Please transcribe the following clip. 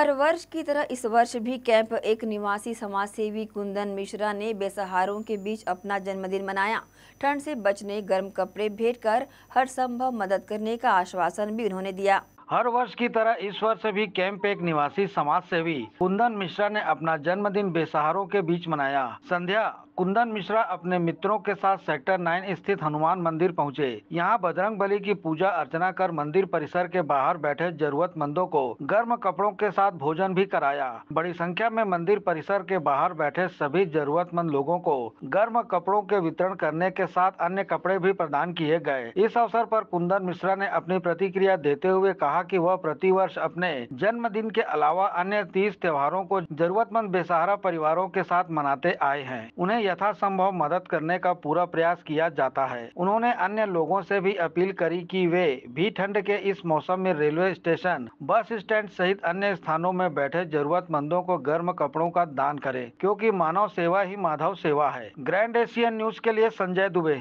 हर वर्ष की तरह इस वर्ष भी कैंप एक निवासी समाज सेवी कुंदन मिश्रा ने बेसहारों के बीच अपना जन्मदिन मनाया ठंड से बचने गर्म कपड़े भेंट कर हर संभव मदद करने का आश्वासन भी उन्होंने दिया हर वर्ष की तरह इस वर्ष भी कैंप एक निवासी समाज सेवी कुंदन मिश्रा ने अपना जन्मदिन बेसहारों के बीच मनाया संध्या कुंदन मिश्रा अपने मित्रों के साथ सेक्टर 9 स्थित हनुमान मंदिर पहुंचे। यहां बजरंग बली की पूजा अर्चना कर मंदिर परिसर के बाहर बैठे जरूरतमंदों को गर्म कपड़ों के साथ भोजन भी कराया बड़ी संख्या में मंदिर परिसर के बाहर बैठे सभी जरूरतमंद लोगों को गर्म कपड़ों के वितरण करने के साथ अन्य कपड़े भी प्रदान किए गए इस अवसर आरोप कुंदन मिश्रा ने अपनी प्रतिक्रिया देते हुए कहा कहा कि वह प्रतिवर्ष अपने जन्मदिन के अलावा अन्य तीस त्योहारों को जरूरतमंद बेसहारा परिवारों के साथ मनाते आए हैं उन्हें यथासंभव मदद करने का पूरा प्रयास किया जाता है उन्होंने अन्य लोगों से भी अपील करी कि वे भी ठंड के इस मौसम में रेलवे स्टेशन बस स्टैंड सहित अन्य स्थानों में बैठे जरूरतमंदों को गर्म कपड़ों का दान करें क्योंकि मानव सेवा ही माधव सेवा है ग्रैंड एशियन न्यूज के लिए संजय दुबे